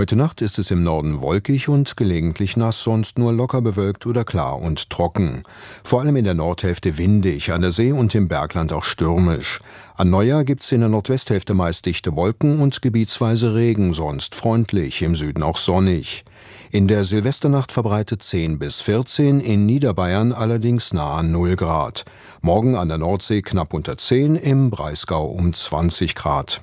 Heute Nacht ist es im Norden wolkig und gelegentlich nass, sonst nur locker bewölkt oder klar und trocken. Vor allem in der Nordhälfte windig, an der See und im Bergland auch stürmisch. An Neujahr gibt's in der Nordwesthälfte meist dichte Wolken und gebietsweise Regen, sonst freundlich, im Süden auch sonnig. In der Silvesternacht verbreitet 10 bis 14, in Niederbayern allerdings nahe 0 Grad. Morgen an der Nordsee knapp unter 10, im Breisgau um 20 Grad.